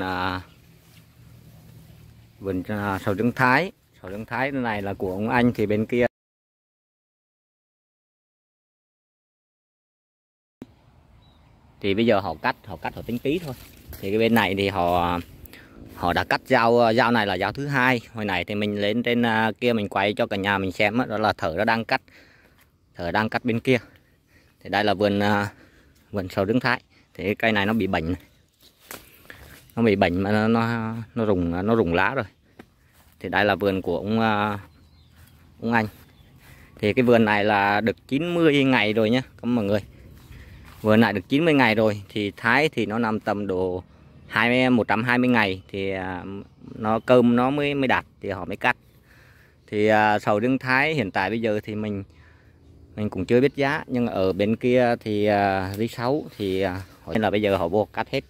là vườn à, sầu trứng thái sầu trứng thái này là của ông anh thì bên kia thì bây giờ họ cắt họ cắt họ tính ký thôi thì cái bên này thì họ họ đã cắt dao dao này là dao thứ hai hồi này thì mình lên trên à, kia mình quay cho cả nhà mình xem đó là thở nó đang cắt thở đang cắt bên kia thì đây là vườn à, vườn sầu trứng thái thì cây này nó bị bệnh này nó bị bệnh mà nó nó nó rụng nó rùng lá rồi thì đây là vườn của ông à, ông anh thì cái vườn này là được 90 ngày rồi nhé các mọi người vườn này được 90 ngày rồi thì thái thì nó nằm tầm độ 20 120 ngày thì à, nó cơm nó mới mới đạt thì họ mới cắt thì à, sầu riêng thái hiện tại bây giờ thì mình mình cũng chưa biết giá nhưng ở bên kia thì uh, V6 thì uh, là bây giờ họ buộc cắt hết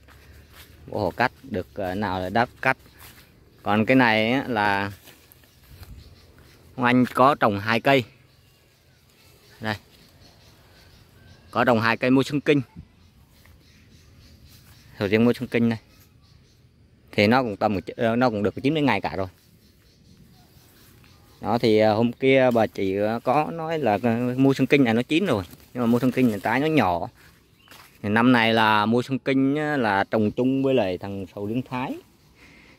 bộ hồ cắt được ờ, nào là đắp cắt còn cái này là anh có trồng hai cây đây có trồng hai cây mua sung kinh sầu riêng mua sung kinh này thì nó cũng tầm ờ, nó cũng được đến ngày cả rồi đó thì ờ, hôm kia bà chị có nói là mua sung kinh này nó chín rồi nhưng mà mua sung kinh này trái nó nhỏ năm này là mua sông kinh là trồng chung với lại thằng sầu riêng thái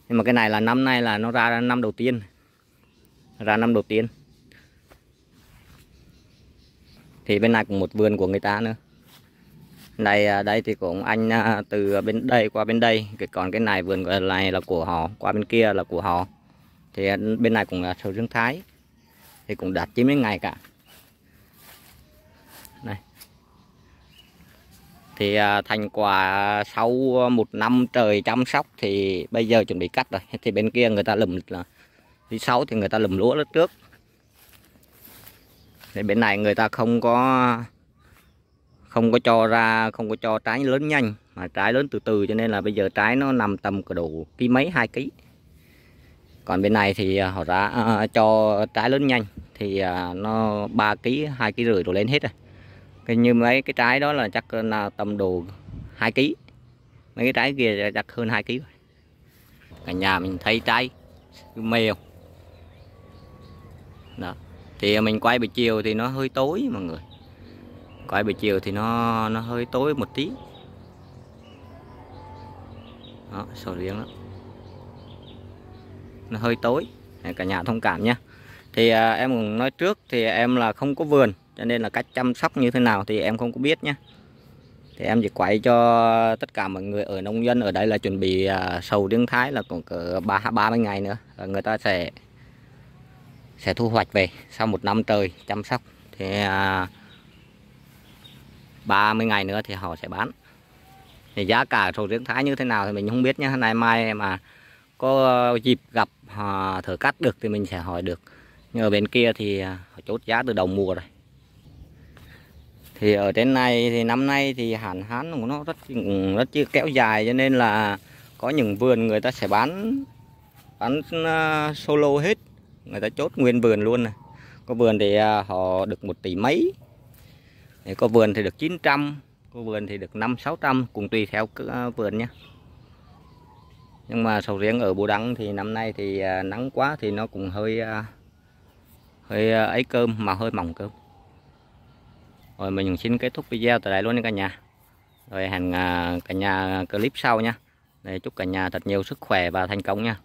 nhưng mà cái này là năm nay là nó ra năm đầu tiên ra năm đầu tiên thì bên này cũng một vườn của người ta nữa đây à, đây thì cũng anh à, từ bên đây qua bên đây còn cái này vườn này là của họ qua bên kia là của họ thì à, bên này cũng là sầu riêng thái thì cũng đạt chín mấy ngày cả thì à, thành quả sau à, một năm trời chăm sóc thì bây giờ chuẩn bị cắt rồi thì bên kia người ta lùm là thứ sáu thì người ta lùm lúa trước thì bên này người ta không có không có cho ra không có cho trái lớn nhanh mà trái lớn từ từ cho nên là bây giờ trái nó nằm tầm cỡ độ ký mấy hai ký còn bên này thì à, họ đã à, cho trái lớn nhanh thì à, nó 3 ký hai ký rưỡi đổ lên hết rồi cái như mấy cái trái đó là chắc là tầm đồ 2 kg mấy cái trái kia chắc hơn 2 kg cả nhà mình thấy trái mèo đó thì mình quay buổi chiều thì nó hơi tối mọi người quay buổi chiều thì nó nó hơi tối một tí đó sầu riêng đó nó hơi tối cả nhà thông cảm nhé thì à, em nói trước thì em là không có vườn cho nên là cách chăm sóc như thế nào thì em không có biết nhé thì em chỉ quay cho tất cả mọi người ở nông dân ở đây là chuẩn bị à, sầu riêng thái là còn cỡ ba ba mươi ngày nữa người ta sẽ sẽ thu hoạch về sau một năm trời chăm sóc thì à, ba mươi ngày nữa thì họ sẽ bán thì giá cả sầu riêng thái như thế nào thì mình không biết nhé hôm nay mai mà có dịp gặp à, thử cắt được thì mình sẽ hỏi được nhưng ở bên kia thì chốt giá từ đầu mùa rồi thì ở trên này thì năm nay thì hạn hán của nó rất rất chưa kéo dài cho nên là có những vườn người ta sẽ bán bán ờ, solo hết người ta chốt nguyên vườn luôn này có vườn thì ờ, họ được một tỷ mấy có vườn thì được 900 có vườn thì được năm sáu trăm cùng tùy theo ờ, vườn nhé nhưng mà sầu riêng ở Bù Đăng thì năm nay thì nắng quá thì nó cũng hơi hơi ấy cơm mà hơi mỏng cơm rồi mình xin kết thúc video tại đây luôn nha cả nhà rồi hẹn à, cả nhà clip sau nha để chúc cả nhà thật nhiều sức khỏe và thành công nha